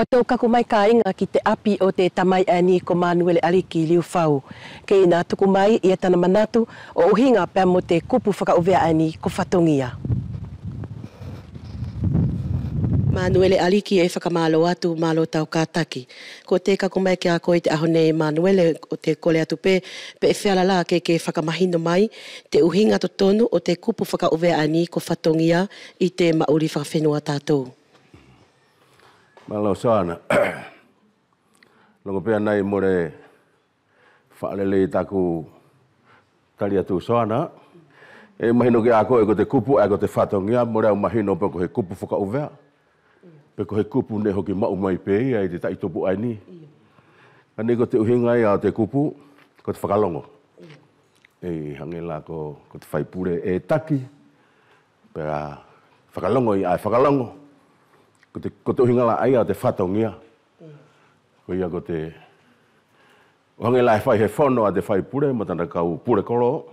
kua tau kako mai ka inga ki te api o te tamai ani ko Manuele Aliki liu fau. Kei nā tuku mai i atana manatu o uhinga pēm mo te kupu whaka uvea ani ko Fatongia. Manuele Aliki e whakamalo atu malo tau kātaki. Ko te kako mai ki a koe te aho nei Manuele o te kole atu pē, pe e whea lala ke ke whakamahino mai, te uhinga to tonu o te kupu whaka uvea ani ko Fatongia i te mauri whakawhenua tātou. Manuele Malo sana. Longo pia nai more whaalele i taku taliatu sana. E mahino ki ako e ko te kupu, e ko te whatongia, more au mahino pe ko he kupu whuka uvea. Pe ko he kupu ne hoki mau mai pe ia i te taitopu ai ni. Ani ko te uhinga i a te kupu, ko te whakalongo. E hangela ko, ko te whaipure e taki, pera whakalongo i ai whakalongo. Whakalongo ko te koto la ai a te whataungia. Ko ia ko te... O hangi lai whai he whono a te fai pure, ma tanda kau pure koro.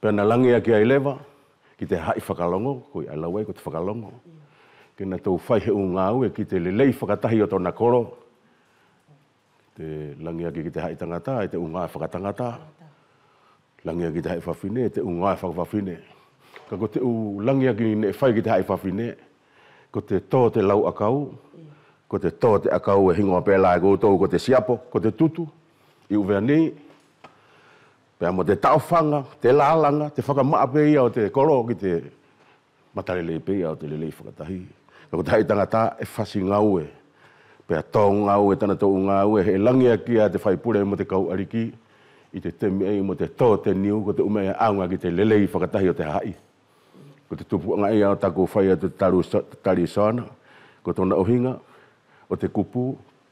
Pena langia ki a leva ki te hai whakalongo, ko i alawe ko te whakalongo. Ki na tau fai he unga aue, ki te lelei whakatahi o tona koro. Te langia ki te hai tangata, e te unga whakatangata. Langia ki te hai whawhine, e te unga e whakawhawhine. Ka ko te u langia ki ne fai ki te hai whawhine. Mm ko te tō te lau akau, ko te tō te akau e hingoa pēlā e koutou ko te siapo, ko te tutu, i uwea ni, pēr mo te tauwhanga, te lālanga, te whakamaa pēia o te koro ki te matarelei pēia o te lelei whakatahi. Ko te haitanga tā e whasi ngaue, pēr tō ngaue, tana tō ngaue, he langi a kia te whaipure mo te kau ariki, i te temi ei mo te tō te niu, ko te umea anga ki te lelei whakatahi o te hai ko te tupu ngai a tako fai atu taru tari sana, ko tona ohinga, o te kupu,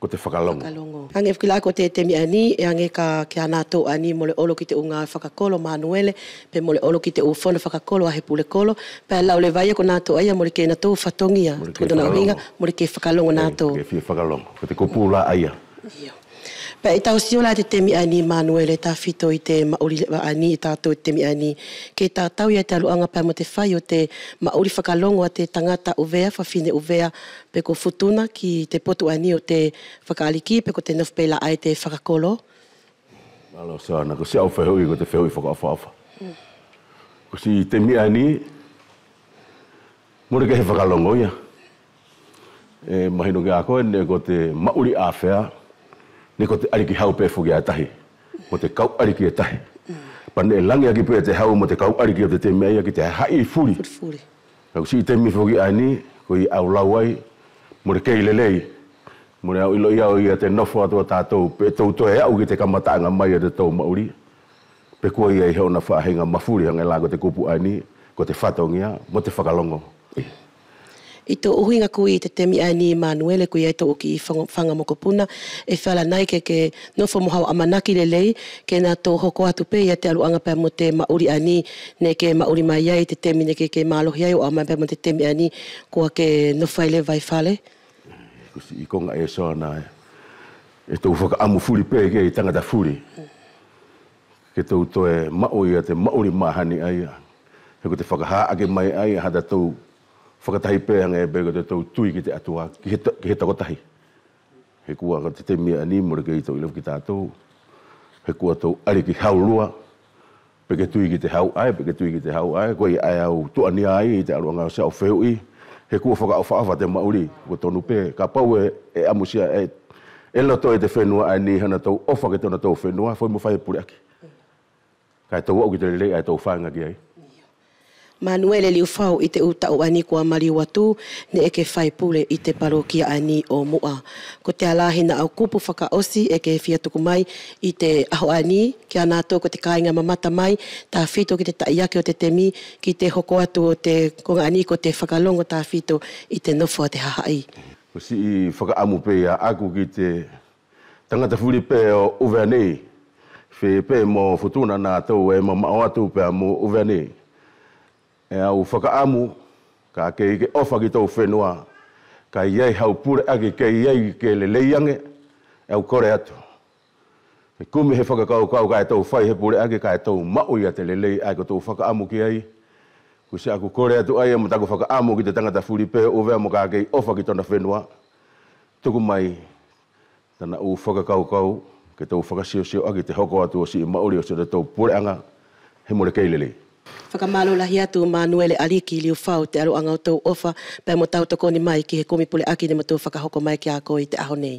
ko te whakalongo. whakalongo. Ange whakila ko te temi ani, e ange ka ke to ani mole olo ki te unga whakakolo manuele, pe mole olo ki te ufono whakakolo a he pule kolo, pe la ole vaia ko nato aia mole ke nato fatongia, ko tona ohinga, mole ke whakalongo nato. Ke whakalongo, ko te kupu la aia. Yeah. Pa e tau siola te temi ani Manuele ta fito i te mauri ani i tato i temi ani. Ke ta tau ia te aluanga pa mo te whai o te mauri whakalongo a te tangata uvea, whawhine uvea pe ko futuna ki te potu ani o te whakaliki pe ko te nofpela ai te whakakolo. Malo sa ana, ko si au whaihu i ko te whaihu i whakaafafa. Ko si i temi ani, mure ke he whakalongo ia. E mahinu ke ako, ene ko te mauri awhea, ni ko te ariki hau pe fuge atahi, ko te kau ariki atahi. e langi aki pe te hau mo te kau ariki o te te mea ia ki te hai i furi. Kau si temi fuge ani, ko i au lauai, mo re kei lelei, mo re au ilo ia o ia te nofo atua tātou, pe tau toe au ki te kamataanga mai a te tau mauri, pe kua ia i heona henga mafuri hanga lāko te kupu ani, ko te whataungia, mo te whakalongo. Eh i tō uhinga kui i te temi a ni Manuele kui e tō uki i whanga moko puna e whala nai ke ke nofo mohau amanaki le lei ke nā tō hoko atu pe i te aluanga pē mo te mauri a ni ne ke mauri mai ai te temi ne ke ke mālohi ai o amai pē mo te temi a ni kua ke nofai le vai whale kusi i konga e soa nā e tō whaka amu furi pē ke i tangata furi ke tō tō e mauri a te mauri mahani ai he ko te whakahaake mai ai hata tō whakatahi pēha ngai e pēka te tau tui ki te atua, ki he takotahi. He kua ka te te mea ani mora ke i tau ilafu ki tātou. He kua tau ari ki haurua, pēke tui ki te hau ai, pēke tui ki te hau ai, koe i ai au tuani ai i te aruanga se au whēu i. He kua whaka au whaafa te mauri, kua tonu pē, ka pau e, e amusia e, e loto e te whenua ai ni hana tau ofa ke tona tau whenua, fai mo whai e pure aki. Ka tau au ki te lelei, ai tau whaenga ki ai. Manuele liu fau i te utau ani kua mali watu ne eke fai pule i te parokia ani o mua. Ko te alahina au kupu whaka osi e ke fia tuku mai i te aho ani ki anato ko te kainga mamata mai ta fito ki te taiake o te temi ki te hoko atu o te konga ani ko te whakalongo ta fito i te nofo a te hahai. Ko si i whaka amu pe a aku ki te tangata furi pe o uvea nei. Fe pe mo futuna nā tau e mamau atu pe a mo uvea nei e au whakaamu, ka ke ike ofa ki tau whenua, ka iei hau pura ake ke iei ke le leiange, e au kore atu. E kumi he whakakau kau kau ka e tau whai he pura ake, ka e tau mau ia te lelei, ai ko tau amu ki ai, ku se aku kore atu ai, amu taku whakaamu ki te tangata furipe, uwe amu ka ke ofa ki tona whenua, tuku mai, tana u whakakau kau, kau ke tau whakasio sio sio ake te hoko atu o si i maori o se te tau pura anga, he mure kei lelei. Whakamalo lahi atu o Manuele Aliki liu whau te aroanga o tau ofa pae mo tau tokoni mai ki he komipule aki ni ne faka hoko mai ki a koe i te aho nei.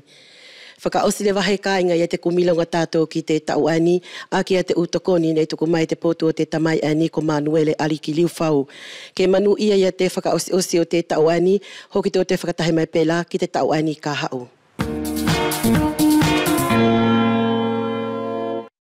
Whaka osi le wahe kāinga ia te kumilonga tātō ki te tau ani, a kia te utokoni nei tuku mai te pōtu o te tamai ani ko Manuele Aliki liu whau. Ke manu ia ia te whaka osi osi o te tau ani, hoki tō te whakatahe mai pēlā ki te tau ani ka hau.